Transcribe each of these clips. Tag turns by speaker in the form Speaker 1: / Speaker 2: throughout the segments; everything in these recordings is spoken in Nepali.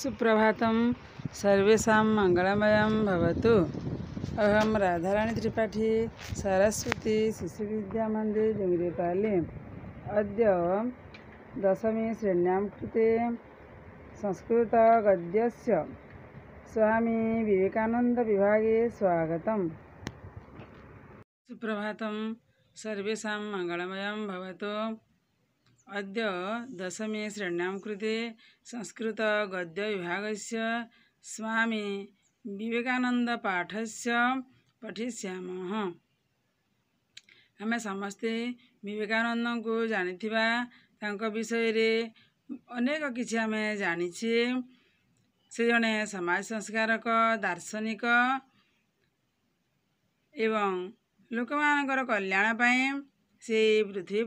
Speaker 1: सुप्रभात सर्वेषां मंगलमय भवतु राधाराणी त्रिपाठी सरस्वती शिशुविद्यामन्दिर अद दशमी श्रेणिया कृते गद्य स्वामी विवेकानन्दविभागे स्वागतम् सुप्रभातं सर्वेषां मङ्गलमयं भवतु अद्य दशमे श्रेण्यां कृते संस्कृतगद्यविभागस्य स्वामी विवेकानन्दपाठस्य पठिष्यामः आमे समस्ते विवेकानन्द जानि विषय अनेक किछ आम जानी से जड़े समाज संस्कारक दार्शनिक एवं लोक मान कल्याणप से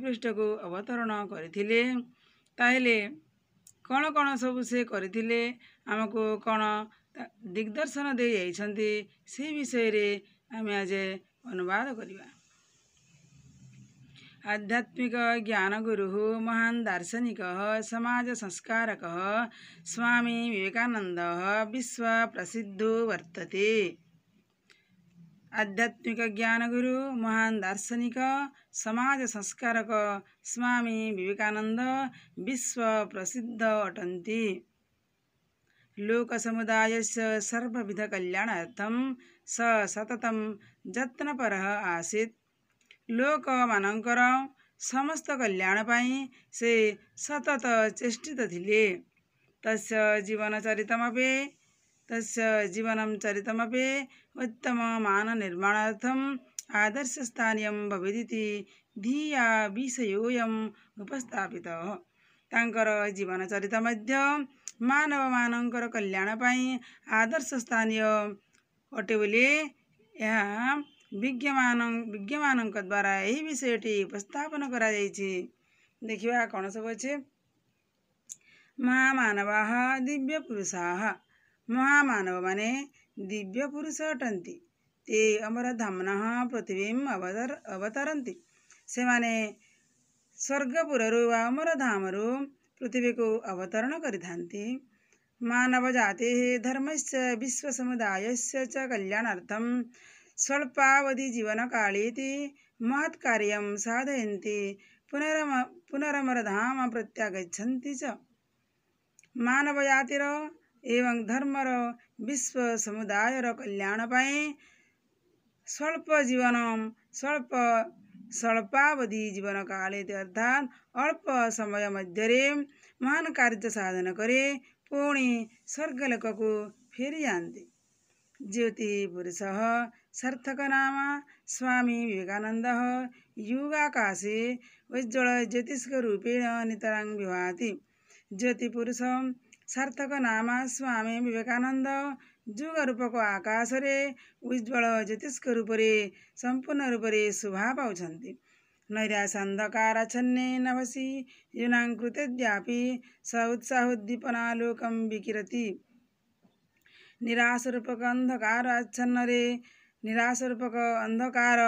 Speaker 1: पृष्ठ को अवतरण दिग्दर्शन गरिसुसे गरिगदर्शन दिन्छ विषयले आज अनुवाद करिवा. आध्यात्मिक ज्ञान गुर महान दार्शनिक समाज संस्कारक स्वामी विवेकानन्द विश्व प्रसिद्ध वर्तते आध्यात्मिक ज्ञान गुरु महान दार्शनिक समाज संस्कारक स्वामी विवेकानन्द विश्व प्रसिद्ध अटन्ति। लोक स लोकसमुदायसल्याणार्थ सत जनपर आसित लोक पाई से सतत चेष्टित तस्य जीवनचरितमपि जीवन चरित उत्तम मन निर्माण आदर्शस्थनीय भवदी धीया विषय उपस्थापित जीवन चरित मानव कल्याण कल्याणपी आदर्श स्थानीय अटे विज्ञ विज्ञान द्वारा यह विषयटी उपस्थापन कर देखा कौन सब अच्छे महामानवा दिव्य पुरुषा ମହାମାନବମାନେ ଦିବ୍ୟ ପୁରୁଷ ଅଟନ୍ତି ତେ ଆମର ଧାମ୍ନଃ ପୃଥିବୀମ ଅବତର ଅବତରନ୍ତି ସେମାନେ ସ୍ୱର୍ଗପୁରରୁ ବା ଅମର ଧାମରୁ ପୃଥିବୀକୁ ଅବତରଣ କରିଥାନ୍ତି ମାନବ ଜାତି ଧର୍ମସ୍ୟ ବିଶ୍ୱ ସମୁଦାୟସ୍ୟ ଚ କଲ୍ୟାଣାର୍ଥମ୍ ସ୍ୱଳ୍ପାବଧି ଜୀବନକାଳୀତି ମହତ୍ କାର୍ଯ୍ୟଂ ସାଧୟନ୍ତି ପୁନରମ ପୁନରମର ଧାମ ପ୍ରତ୍ୟାଗଚ୍ଛନ୍ତି ଚ ମାନବ ଜାତିର एवं धर्मर विश्व समुदायर र कल्याणप स्वल्प जीवन स्वप स्वल्प जीवनकाली अर्थात् अल्प समय समयमध्ये महान कार्य साधन के पि स्वर्गलोक फेरी आज सार्थक सार्थकनामा स्वामी विवेकानन्दुगाकाशे उज्जवल ज्योतिष रूपेण नितरा विभाति ज्योतिपुष सार्थक नाम स्वामी जुग रूपको आकाशले उज्वल ज्योतिषको रूपले सम्पूर्ण रूपले शोभा पाैराश्य छन्ने नभसी युना कृती स उत्साह उद्दीपना लोकं विकिरति निराश रूपक अन्धकार आच्छन्न निराश रूपक अन्धकार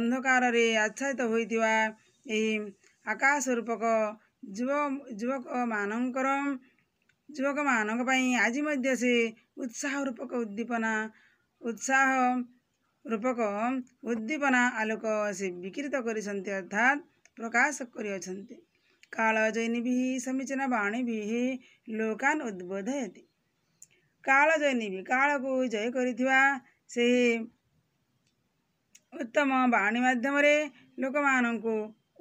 Speaker 1: अन्धकारले आच्छादित हुवक मनको ଯୁବକମାନଙ୍କ ପାଇଁ ଆଜି ମଧ୍ୟ ସେ ଉତ୍ସାହ ରୂପକ ଉଦ୍ଦୀପନା ଉତ୍ସାହ ରୂପକ ଉଦ୍ଦୀପନା ଆଲୋକ ସେ ବିକିରିତ କରିଛନ୍ତି ଅର୍ଥାତ୍ ପ୍ରକାଶ କରିଅଛନ୍ତି କାଳ ବି ସମୀଚୀନ ବାଣୀ ବି ଲୋକାନ୍ ଉଦ୍ବୋଧୟତି ବି କାଳକୁ ଜୟ କରିଥିବା ସେହି ଉତ୍ତମ ବାଣୀ ମାଧ୍ୟମରେ ଲୋକମାନଙ୍କୁ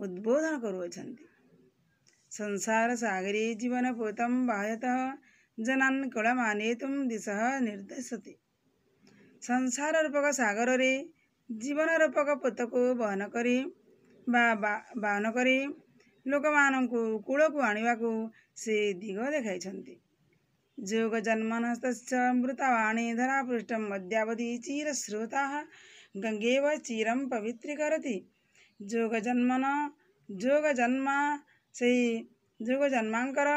Speaker 1: ଉଦ୍ବୋଧନ କରୁଅଛନ୍ତି संसार सागरे जीवनपोतमा जनान् कूमा दिशः दिशा निर्देशति संसारूपकसागर जीवनरूपक पोतको वहन करि वहन करिमा कूलको आणि सेग देखाइन्छ जोगजन्मस्त मृतवाणी चिरश्रोता गङ्गेव चिरं चिर जोगजन्मन जोगजन्म सी ଯୁଗ ଜନ୍ମାଙ୍କର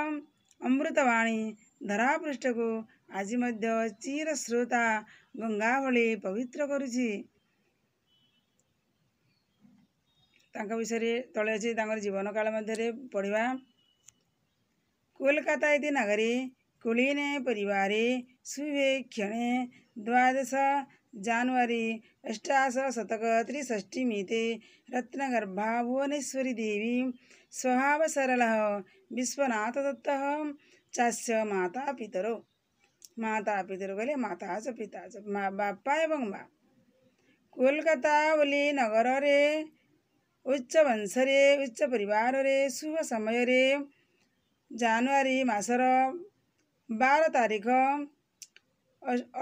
Speaker 1: ଅମୃତବାଣୀ ଧରାପୃଷ୍ଠକୁ ଆଜି ମଧ୍ୟ ଚିର ଶ୍ରୋତା ଗଙ୍ଗା ଭଳି ପବିତ୍ର କରୁଛି ତାଙ୍କ ବିଷୟରେ ତଳେ ଅଛି ତାଙ୍କର ଜୀବନ କାଳ ମଧ୍ୟରେ ପଢ଼ିବା କୋଲକାତା ଇତି ନାଗରୀ କୁଳିନେ ପରିବାରେ ସୁବେକ୍ଷଣେ ଦ୍ୱାଦଶ जानुवारी अष्टादतक त्रिषष्टी रत्नगर्भा भुवनेश्वरी देवी स्वभाव माता विश्वनाथ गले माताच पिताच मा बाप्पा कोलकाता वली नगर रे परिवार रे शुभ मासर बार तारीख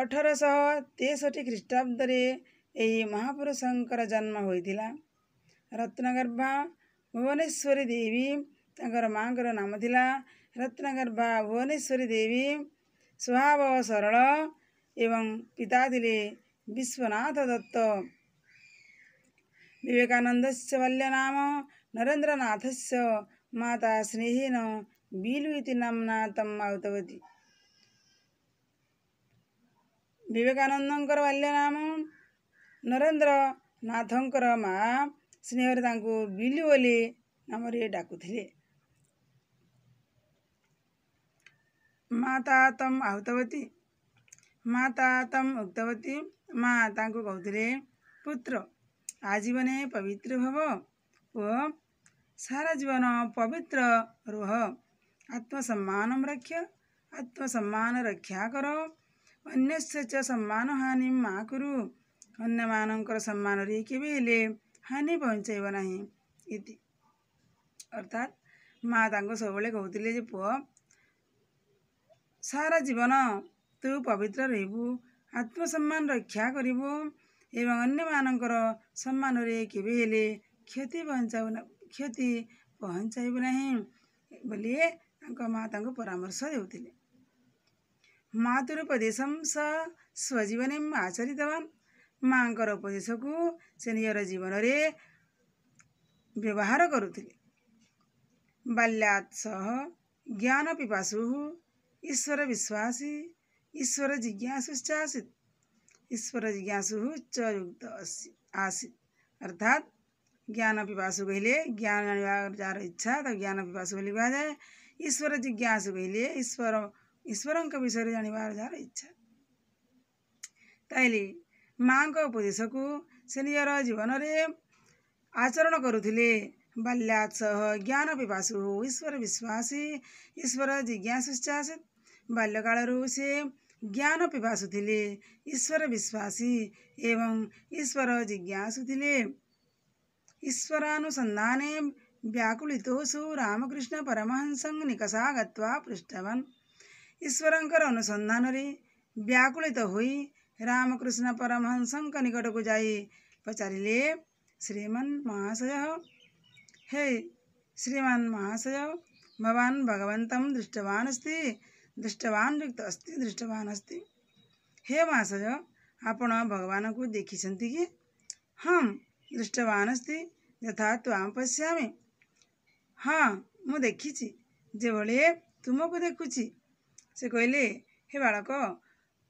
Speaker 1: ଅଠରଶହ ତେଷଠି ଖ୍ରୀଷ୍ଟାବ୍ଦରେ ଏହି ମହାପୁରୁଷଙ୍କର ଜନ୍ମ ହୋଇଥିଲା ରତ୍ନଗର୍ଭା ଭୁବନେଶ୍ୱରୀ ଦେବୀ ତାଙ୍କର ମାଆଙ୍କର ନାମ ଥିଲା ରତ୍ନଗର୍ଭା ଭୁବନେଶ୍ୱରୀ ଦେବୀ ସ୍ୱଭାବ ସରଳ ଏବଂ ପିତା ଥିଲେ ବିଶ୍ୱନାଥ ଦତ୍ତ ବିବେକାନନ୍ଦସ୍ୟ ବାଲ୍ୟନାମ ନରେନ୍ଦ୍ରନାଥସ୍ୟ ମାତା ସ୍ନେହେନ ବିଲୁ ଇତି ନାମ୍ନା ତମ୍ ଆହୁତବତୀ ବିବେକାନନ୍ଦଙ୍କର ବାଲ୍ୟ ନାମ ନରେନ୍ଦ୍ର ନାଥଙ୍କର ମା ସ୍ନେହରେ ତାଙ୍କୁ ବିଲୁ ବୋଲି ନାମରେ ଡାକୁଥିଲେ ମାତା ତମ ଆହୁତବତୀ ମାତା ତମ ଉକ୍ତବତୀ ମା ତାଙ୍କୁ କହୁଥିଲେ ପୁତ୍ର ଆଜୀବନେ ପବିତ୍ର ଭବ ଓ ସାରା ଜୀବନ ପବିତ୍ର ରୁହ ଆତ୍ମସମ୍ମାନ ରକ୍ଷ ଆତ୍ମସମ୍ମାନ ରକ୍ଷା କର ଅନ୍ୟସ୍ୟ ଚ ସମ୍ମାନ ହାନି ମା କୁରୁ ଅନ୍ୟମାନଙ୍କର ସମ୍ମାନରେ କେବେ ହେଲେ ହାନି ପହଞ୍ଚାଇବ ନାହିଁ ଇତି ଅର୍ଥାତ୍ ମା ତାଙ୍କୁ ସବୁବେଳେ କହୁଥିଲେ ଯେ ପୁଅ ସାରା ଜୀବନ ତୁ ପବିତ୍ର ରହିବୁ ଆତ୍ମସମ୍ମାନ ରକ୍ଷା କରିବୁ ଏବଂ ଅନ୍ୟମାନଙ୍କର ସମ୍ମାନରେ କେବେ ହେଲେ କ୍ଷତି ପହଞ୍ଚାଉ କ୍ଷତି ପହଞ୍ଚାଇବୁ ନାହିଁ ବୋଲି ତାଙ୍କ ମା ତାଙ୍କୁ ପରାମର୍ଶ ଦେଉଥିଲେ ମାତୃପଦେଶଂ ସ ସ୍ୱଜୀବନେ ଆଚରିତବାନ୍ ମାଆଙ୍କର ଉପଦେଶକୁ ସେ ନିଜର ଜୀବନରେ ବ୍ୟବହାର କରୁଥିଲେ ବାଲ୍ୟାତ୍ ସହ ଜ୍ଞାନ ପିପାସୁ ଈଶ୍ୱର ବିଶ୍ୱାସୀ ଈଶ୍ୱର ଜିଜ୍ଞାସୁଶ୍ଚ ଆସିତ୍ ଈଶ୍ୱର ଜିଜ୍ଞାସୁ ଚ ଯୁକ୍ତ ଆସିତ୍ ଅର୍ଥାତ୍ ଜ୍ଞାନ ପିପାସୁ କହିଲେ ଜ୍ଞାନ ଆଣିବା ଯାହାର ଇଚ୍ଛା ତ ଜ୍ଞାନ ପିପାସୁ ବୋଲି କୁହାଯାଏ ଈଶ୍ୱର ଜିଜ୍ଞାସୁ କହିଲେ ଈଶ୍ୱର ईश्वरको विषय जाँदा जाँदा इच्छा तले उपदेशको सेनिजर जीवन आचरण गरुले बाह ज्ञान पिवासु ईश्वर विश्वासी ईश्वर जिज्ञासु बाल्यकालु ज्ञान पिवासुले ईश्वर विश्वासी एवं एवंर जिज्ञासुले ईश्वरानुसन्धान व्याकुलिसु रामकृष्ण परमहसङ निकषा ग्वा पृष्ठवान ईश्वर अनुसंधान व्याकुित हो रामकृष्ण परमहंस निकट को जा पचारे श्रीमान महाशय हे श्रीमान महाशय भगवान भवान दृष्टवान दृष्टवास्त दृष्टवान युक्त अस्त दृष्टवान अस्त हे महाशय आप भगवान को देखी कि हम दृष्टवान अस्त यथा आम पश्यामी हाँ मु देखी जो भले तुमको देखुची से कहले हे बाक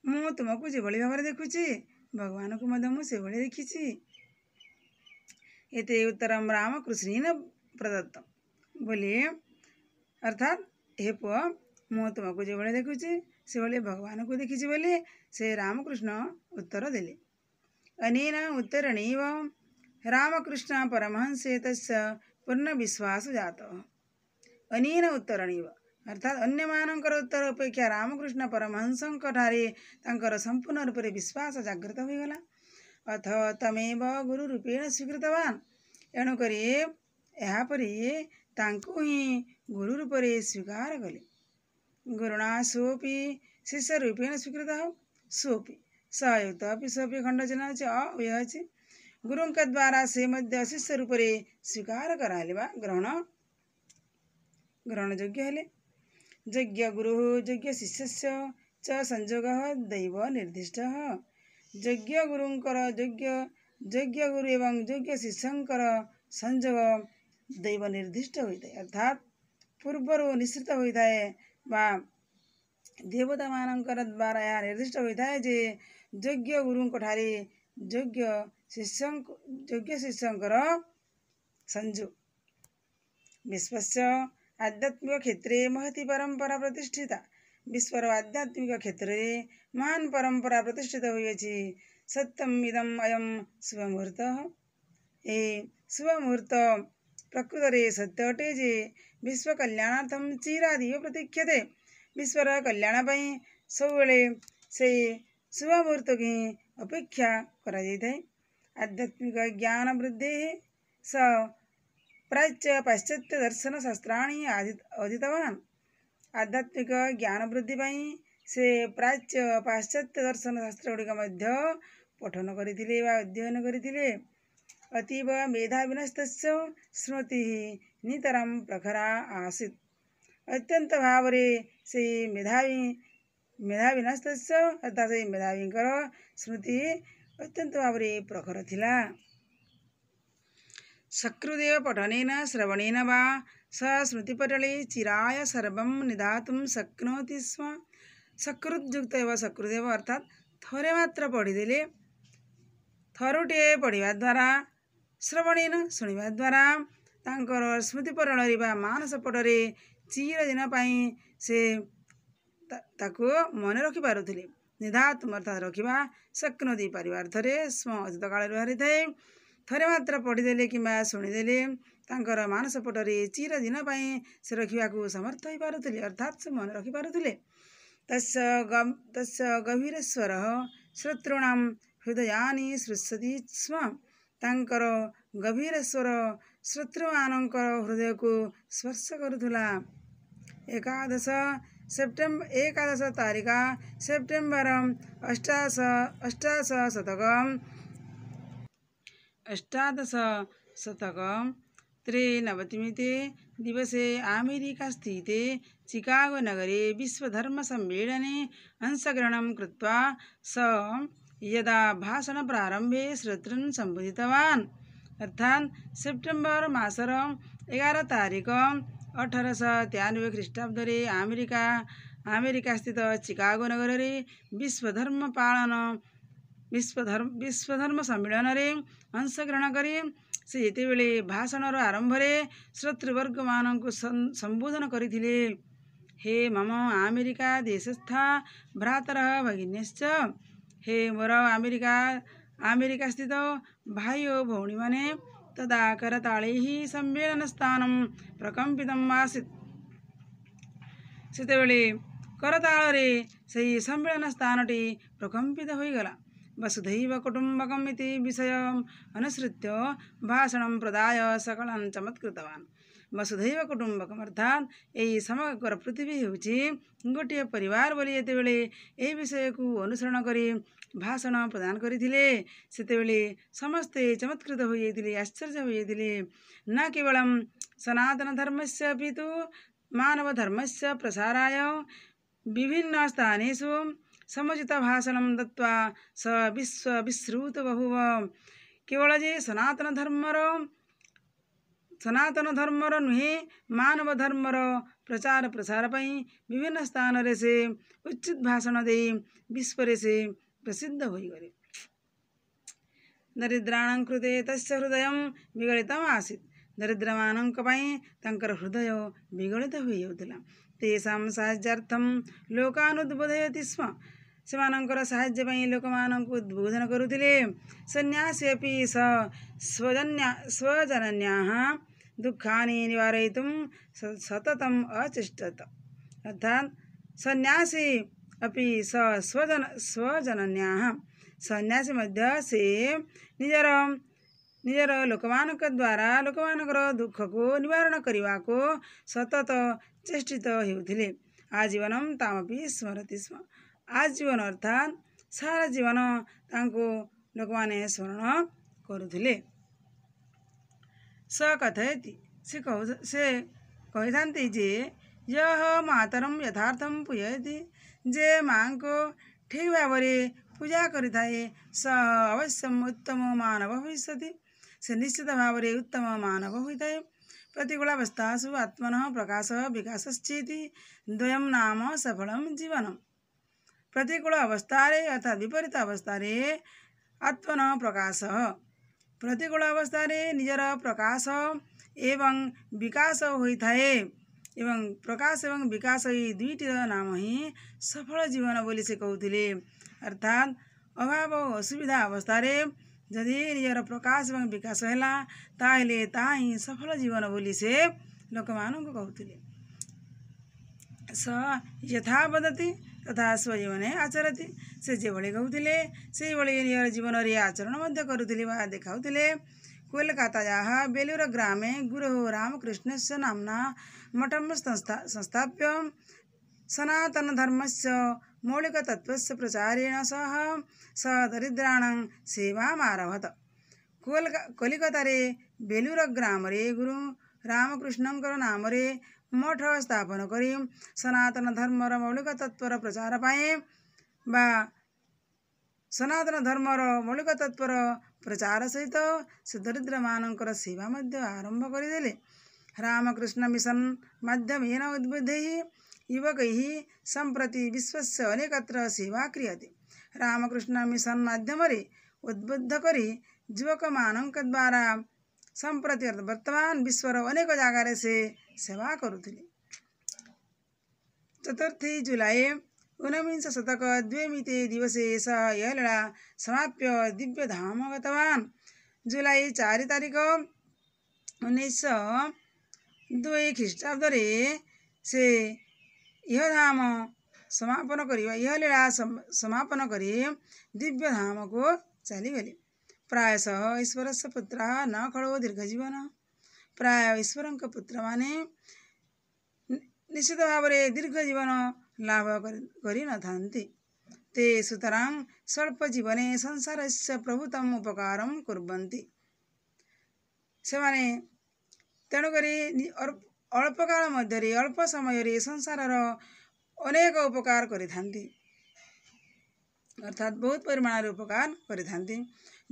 Speaker 1: मु तुमको जो भाव में भगवान को मुझे देखी ये उत्तरम रामकृष्ण प्रदत्त बोले अर्थात हे पु मु तुमको जो भाई देखुचे से भले भगवान को देखी बोले से रामकृष्ण उत्तर दे अन उत्तरण रामकृष्ण परमहंस तस् पूर्ण विश्वास जात अन उत्तरणी उत्तरणीव अर्थात अन्यमानଙ୍କର ଉତ୍ତର ଅପେକ୍ଷା ରାମକୃଷ୍ଣ ପରମହଂସଙ୍କ ଠାରେ ତାଙ୍କର ସମ୍ପୂର୍ଣ୍ଣ ରୂପରେ ବିଶ୍ୱାସ ଜାଗ୍ରତ ହୋଇଗଲା ଅଥ ତମେବ ଗୁରୁ ରୂପେଣ ସ୍ୱୀକୃତବାନ ଏଣୁକରି ଏହାପରେ ତାଙ୍କୁ ହିଁ ଗୁରୁ ରୂପରେ ସ୍ୱୀକାର କଲେ ଗୁରୁଣା ସୋପି ଶିଷ୍ୟ ରୂପେଣ ସ୍ୱୀକୃତ ହଉ ସୋପି ସୟୁକ୍ତ ଅପି ସୋପି ଖଣ୍ଡଚନ ଅଛି ଅୟ ଅଛି ଗୁରୁଙ୍କ ଦ୍ୱାରା ସେ ମଧ୍ୟ ଶିଷ୍ୟ ରୂପରେ ସ୍ୱୀକାର କରାହେଲେ ବା ଗ୍ରହଣ ଗ୍ରହଣଯୋଗ୍ୟ ହେଲେ यज्ञगुरु यज्ञशिष्यस्य च संयोगः दैव निर्दिष्टः यज्ञगुरुङ्कर यज्ञ यज्ञगुरु एवं यज्ञशिष्यङ्कर संयोग दैव निर्दिष्ट होइथाय अर्थात् पूर्वरो निश्चित होइथाय वा देवतामानङ्कर द्वारा या निर्दिष्ट होइथाय जे यज्ञगुरुङ्क ठारी यज्ञ शिष्यं यज्ञशिष्यङ्कर संयोग विश्वस्य आध्यात्मिकक्षेत्रे महती परम्परा ପ୍ରତିଷ୍ଠିତା ବିଶ୍ୱର ଆଧ୍ୟାତ୍ମିକ କ୍ଷେତ୍ରରେ ମହାନ ପରମ୍ପରା ପ୍ରତିଷ୍ଠିତ ହୋଇଅଛି ସତ୍ୟମ୍ ଇଦମ୍ ଅୟମ୍ ଶୁଭମୁହୂର୍ତ୍ତ ଏହି ଶୁଭମୁହୂର୍ତ୍ତ ପ୍ରକୃତରେ ସତ୍ୟ ଅଟେ ଯେ ବିଶ୍ୱ କଲ୍ୟାଣାର୍ଥମ୍ ଚିରାଦିଓ ପ୍ରତୀକ୍ଷତେ ବିଶ୍ୱର କଲ୍ୟାଣ ପାଇଁ ସବୁବେଳେ ସେହି ଶୁଭମୁହୂର୍ତ୍ତକୁ ହିଁ ଅପେକ୍ଷା କରାଯାଇଥାଏ ଆଧ୍ୟାତ୍ମିକ ଜ୍ଞାନ ବୃଦ୍ଧି ସ प्राच्य पाश्चात्यदर्शनशास्त्राणि अधि अधीतवान् आध्यात्मिकज्ञानवृद्धिपाई से प्राच्य पाश्चात्यदर्शनशास्त्रगुडिक पठन करिथिले वा अध्ययन करिथिले अतीव मेधाविनस्तस्य स्मृतिः नितरं प्रखरा आसीत् अत्यन्त भावरे सेहि मेधावी मेधाविनस्तस्य अर्थात् सेहि मेधावीङ्कर स्मृतिः अत्यन्त भावरे प्रखर थिला सकृदेव पठनेन श्रवणेन स स्मृतिपटले चिराय सर्वं निधातुं शक्नोति स्व एव सकृदेव अर्थात् थोरै मात्र पढिदि थरुटे पढिवा द्वारा श्रवणेन शुण्वा वा मानसपटले चिर दिन पान रकिपारे निधातुम् अर्थात् रखिवा शक्नोति पार स्म अतीतकाल हरिए मात्र थोरै मत पढिदेले कम्बा शुनिदेले तर मानसपटले चिर दिनप्रे रु समे अर्थात्स मन रुलेस त गभीर स्वर शत्रुना हृदयानी सृशी स्व तर गभीर स्वर शत्रु हृदय हृदयको स्पर्श गरुला एकादश सेप्टेम्ब एकादश तारिख सेप्टेम्बर अष्टाश अष्टाद शतक अष्टादशशतकं त्रिनवतिमिते दिवसे अमेरिकास्थिते चिकागोनगरे विश्वधर्मसम्मेलने अंशग्रहणं कृत्वा स यदा भाषणप्रारम्भे श्रोतृन् सम्बोधितवान् अर्थात् सेप्टेम्बर् मासर एघार तारिक अठार सह त्यानब्बे अमेरिका अमेरिकास्थित चिकागोनगरे विश्वधर्मपालन विश्व धर्म विश्वधर्म विश्वधर्म सम्मिलै अंशग्रहण कि सिले भाषण र आरम्भले श्रोतवर्ग म सम्बोधन हे मम अमेरिका देशस्थ भ्रतर भगिन्य हे अमेरिका अमेरिका मिकामेरिकास्थित भाइ भौणी मे तरताले सम्मेलन स्थान प्रकम्पितम् आसित सतेतालरेस सम्मिलन स्थान प्रकम्पित हुला इति विषयम् अनुसृत्य भाषणं प्रदाय सकलं चमत्कृतवान् वसुधैव कुटुम्बकम् अर्थात् यही समग्र पृथ्वी हेर्छ गोटे परिवार बोलि यही विषयको गरी भाषण प्रदान गरितेबे समस्ते चमत्कृत हुश्चर्य न केवलं सनातन धर्मस्य मानव धर्मस्य प्रसाराय विभिन्न स्थानेषु ಸಮಜಿತಭಾಷಣಂ ದತ್ವ ಸ ವಿಶ್ವ ವಿಶ್ರೂತ ಬಹುವ ಕೇವಲ ಜೆ ಸನಾತನ ಧರ್ಮರ ସନାତନ ଧର୍ମର ନୁହେଁ ମାନବ ଧର୍ମର ପ୍ରଚାର ପ୍ରସାର ପାଇଁ ବିଭିନ୍ନ ସ୍ଥାନରେ ସେ ଉଚିତ ଭାଷଣ ଦେଇ ବିଶ୍ୱରେ ସେ ପ୍ରସିଦ୍ଧ ହୋଇଗଲେ ଦରିଦ୍ରାଣ କୃତେ ତସ୍ୟ ହୃଦୟ ବିଗଳିତ ଆସିତ ଦରିଦ୍ରମାନଙ୍କ ପାଇଁ ତାଙ୍କର ହୃଦୟ ବିଗଳିତ ହୋଇଯାଉଥିଲା ତେଷାମ ସାହାଯ୍ୟାର୍ଥମ ଲୋକାନୁଦ୍ବୋଧୟତି ସ୍ମ ସେମାନଙ୍କର ସାହାଯ୍ୟ ପାଇଁ ଲୋକମାନଙ୍କୁ ଉଦ୍ବୋଧନ କରୁଥିଲେ ସନ୍ନ୍ୟାସୀ ଅପି ସ୍ୱଜନ୍ୟା ସ୍ୱଜନନ୍ୟାः ଦୁଃଖାନି ନିବାରୟିତୁଂ ସତତମ୍ ଅଚେଷ୍ଟତ ଅର୍ଥାତ୍ ସନ୍ନ୍ୟାସୀ अपि स स्वजन स्वजनन्याः ସନ୍ନ୍ୟାସୀ ମଧ୍ୟ ସେ ନିଜର ନିଜର ଲୋକମାନଙ୍କ ଦ୍ୱାରା ଲୋକମାନଙ୍କର ଦୁଃଖକୁ ନିବାରଣ କରିବାକୁ ସତତ ଚେଷ୍ଟିତ ହେଉଥିଲେ ଆଜୀବନମ୍ ତାମପି ସ୍ମରତି ସ୍ମ ଆଜୀବନ ଅର୍ଥାତ୍ ସାରା ଜୀବନ ତାଙ୍କୁ ଲୋକମାନେ ସ୍ମରଣ କରୁଥିଲେ ସ କଥୟତି ସେ କହୁ ସେ କହିଥାନ୍ତି ଯେ ଯହ ମାତରମ୍ ଯଥାର୍ଥମ୍ ପୂଜୟତି ଯେ ମାଆଙ୍କୁ ଠିକ୍ ଭାବରେ ପୂଜା କରିଥାଏ ସ ଅବଶ୍ୟ ଉତ୍ତମ ମାନବ ଭବିଷ୍ୟତି ସେ ନିଶ୍ଚିତ ଭାବରେ ଉତ୍ତମ ମାନବ ହୋଇଥାଏ ପ୍ରତିକୂଳାବସ୍ଥାସୁ ଆତ୍ମନ ପ୍ରକାଶ ବିକାଶଶ୍ଚେତି ଦ୍ୱୟଂ ନାମ ସଫଳମ୍ ଜୀବନମ୍ प्रतिकूल अवस्था अर्थात् विपरीत अवस्था आत्मन प्रकाश प्रतिकूल अवस्था निजर प्रकाश एवं विकास वकास एवं प्रकाश एवं विकास यी दुईटी नाम हिँड सफल जीवन बोली अर्थात् अभाव असुविधा अवस्था जति निजर प्रकाश एवं वकास ताहि सफल जीवन बोली से लोक स यथा ତଥା ଆଶ୍ଵଜୀବନେ आचरती से ଯେଭଳି କହୁଥିଲେ ସେଇଭଳି जीवन ଜୀବନରେ ଆଚରଣ ମଧ୍ୟ କରୁଥିଲେ ବା ଦେଖାଉଥିଲେ कोलकातायाः बेलूरग्रामे गुरोः रामकृष्णस्य नाम्ना मठम संस्था संस्थाप्य सनातनधर्मस्य मौलिकतत्त्वस्य प्रचारेण सह सः दरिद्राणां आरभत कोल्का कोलिकतरे बेलूरग्रामरे गुरु रामकृष्णङ्कर नामरे ମଠ ସ୍ଥାପନ କରି ସନାତନ ଧର୍ମର ମୌଳିକ ତତ୍ତ୍ୱର ପ୍ରଚାର ପାଇଁ ବା ସନାତନ ଧର୍ମର ମୌଳିକ ତତ୍ତ୍ୱର ପ୍ରଚାର ସହିତ ସେ ଦରିଦ୍ରମାନଙ୍କର ସେବା ମଧ୍ୟ ଆରମ୍ଭ କରିଦେଲେ ରାମକୃଷ୍ଣ ମିଶନ ମାଧ୍ୟମେନ ଉଦ୍ବୋଧି ଯୁବକୈ ସମ୍ପ୍ରତି ବିଶ୍ୱସ୍ୟ ଅନେକତ୍ର ସେବା କ୍ରିୟତେ ରାମକୃଷ୍ଣ ମିଶନ ମାଧ୍ୟମରେ ଉଦ୍ବୁଦ୍ଧ କରି ଯୁବକମାନଙ୍କ ଦ୍ୱାରା ସମ୍ପ୍ରତି ବର୍ତ୍ତମାନ ବିଶ୍ୱର ଅନେକ ଜାଗାରେ ସେ ସେବା କରୁଥିଲେ ଚତୁର୍ଥୀ ଜୁଲାଇ ଉନବିଂଶ ଶତକ ଦ୍ୱିମିତି ଦିବସେ ସହ ଏହା ସମାପ୍ୟ ଦିବ୍ୟ ଧାମ ଗତବାନ ଜୁଲାଇ ଚାରି ତାରିଖ ଉଣେଇଶହ ଦୁଇ ଖ୍ରୀଷ୍ଟାବ୍ଦରେ ସେ ଇହ ଧାମ ସମାପନ କରିବା ଇହଲୀଳା ସମାପନ କରି ଦିବ୍ୟ ଧାମକୁ ଚାଲିଗଲେ प्रायश ईश्वरस्य पुत्रः नख दीर्घ जीवन प्राय ईश्वरको पुत्र मे निश्चित भावना दीर्घ जीवन लाभ गरिन थाहा त्य स्वल्पीवन संसारस प्रभुत्म उप तेणुकरी अल्पकाल मध्य संसार अनेक उपकार गरि अर्थात् बहुत परिमाण उपकार गरि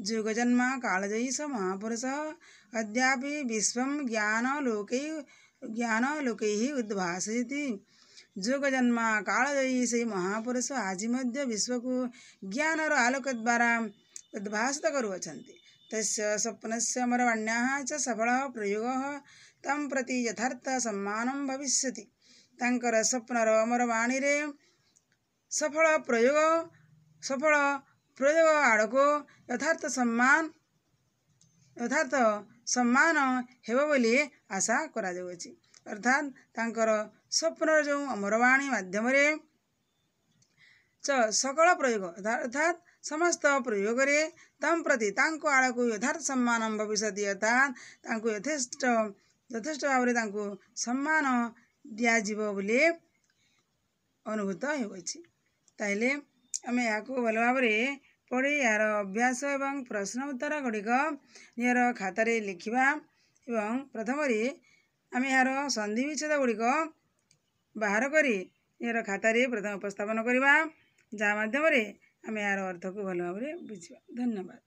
Speaker 1: जुगजन्म कालजयी स महापुरुषः अद्यापि विश्वं ज्ञानलोकैः ज्ञानलोकैः उद्भासयति जुगजन्म कालजयी से महापुरुष आज मध्य विश्व को ज्ञान और आलोक द्वारा उद्भासित करुँच तस्य स्वप्नस्य मरवण्याः च सफलः प्रयोगः तं प्रति यथार्थसम्मानं भविष्यति ताङ्कर स्वप्नर मरवाणीरे सफल प्रयोग सफल ପ୍ରୟୋଗ ଆଡ଼କୁ ଯଥାର୍ଥ ସମ୍ମାନ ଯଥାର୍ଥ ସମ୍ମାନ ହେବ ବୋଲି ଆଶା କରାଯାଉଅଛି ଅର୍ଥାତ୍ ତାଙ୍କର ସ୍ୱପ୍ନର ଯେଉଁ ଅମରବାଣୀ ମାଧ୍ୟମରେ ଚ ସକଳ ପ୍ରୟୋଗ ଅର୍ଥାତ୍ ସମସ୍ତ ପ୍ରୟୋଗରେ ତମ ପ୍ରତି ତାଙ୍କ ଆଡ଼କୁ ଯଥାର୍ଥ ସମ୍ମାନ ଭବିଷ୍ୟତ ଅର୍ଥାତ୍ ତାଙ୍କୁ ଯଥେଷ୍ଟ ଯଥେଷ୍ଟ ଭାବରେ ତାଙ୍କୁ ସମ୍ମାନ ଦିଆଯିବ ବୋଲି ଅନୁଭୂତ ହେଉଅଛି ତାହେଲେ ଆମେ ଏହାକୁ ଭଲ ଭାବରେ ପଢ଼ି ଏହାର ଅଭ୍ୟାସ ଏବଂ ପ୍ରଶ୍ନ ଉତ୍ତର ଗୁଡ଼ିକ ନିଜର ଖାତାରେ ଲେଖିବା ଏବଂ ପ୍ରଥମରେ ଆମେ ଏହାର ସନ୍ଧି ବିଚ୍ଛେଦ ଗୁଡ଼ିକ ବାହାର କରି ନିଜର ଖାତାରେ ପ୍ରଥମେ ଉପସ୍ଥାପନ କରିବା ଯାହା ମାଧ୍ୟମରେ ଆମେ ଏହାର ଅର୍ଥକୁ ଭଲ ଭାବରେ ବୁଝିବା ଧନ୍ୟବାଦ